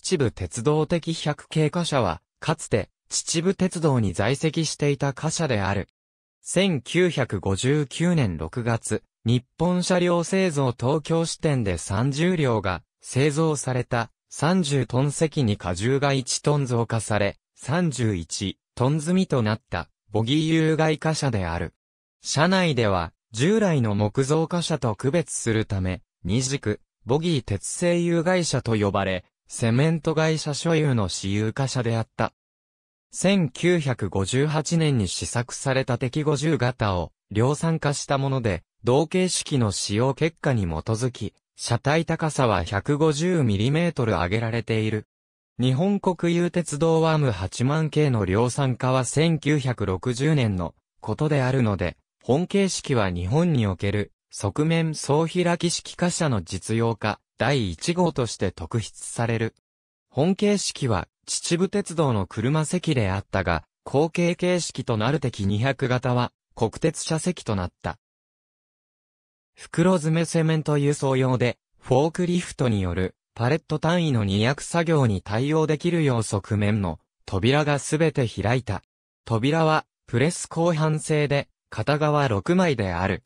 秩父鉄道的百景貨車は、かつて、秩父鉄道に在籍していた貨車である。1959年6月、日本車両製造東京支店で30両が製造された30トン席に荷重が1トン増加され、31トン積みとなったボギー有害貨車である。車内では従来の木造貨車と区別するため、二軸、ボギー鉄製有害車と呼ばれ、セメント会社所有の私有化社であった。1958年に試作された敵50型を量産化したもので、同形式の使用結果に基づき、車体高さは 150mm 上げられている。日本国有鉄道ワーム8万系の量産化は1960年のことであるので、本形式は日本における側面総開き式貨車の実用化、第1号として特筆される。本形式は秩父鉄道の車席であったが、後継形式となる敵200型は国鉄車席となった。袋詰めセメント輸送用で、フォークリフトによるパレット単位の2役作業に対応できるよう側面の扉がすべて開いた。扉はプレス後半製で片側6枚である。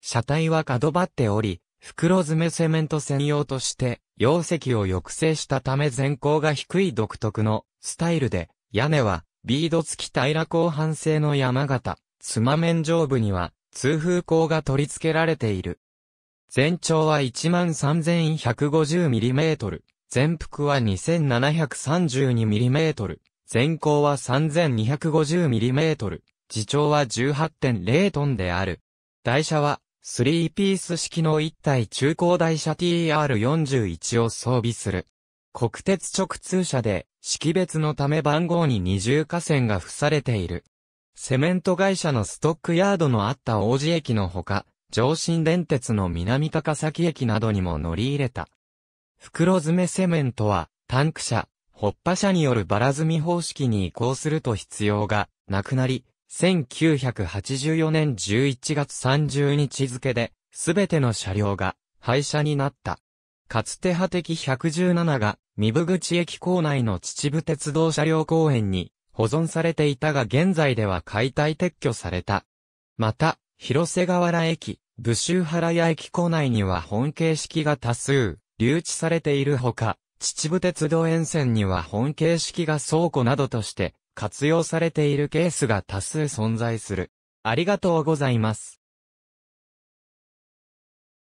車体は角張っており、袋詰めセメント専用として、容積を抑制したため全高が低い独特のスタイルで、屋根はビード付き平ら後半製の山形、つま面上部には通風口が取り付けられている。全長は 13,150mm、全幅は 2,732mm、全高は 3,250mm、自長は18.0トンである。台車はスリーピース式の一体中高台車 TR41 を装備する。国鉄直通車で、識別のため番号に二重河川が付されている。セメント会社のストックヤードのあった王子駅のほか、上新電鉄の南高崎駅などにも乗り入れた。袋詰めセメントは、タンク車、ホッパ車によるバラ積み方式に移行すると必要がなくなり、1984年11月30日付で、すべての車両が廃車になった。かつて派敵117が、三部口駅構内の秩父鉄道車両公園に保存されていたが現在では解体撤去された。また、広瀬河原駅、武州原屋駅構内には本形式が多数、留置されているほか、秩父鉄道沿線には本形式が倉庫などとして活用されているケースが多数存在する。ありがとうございます。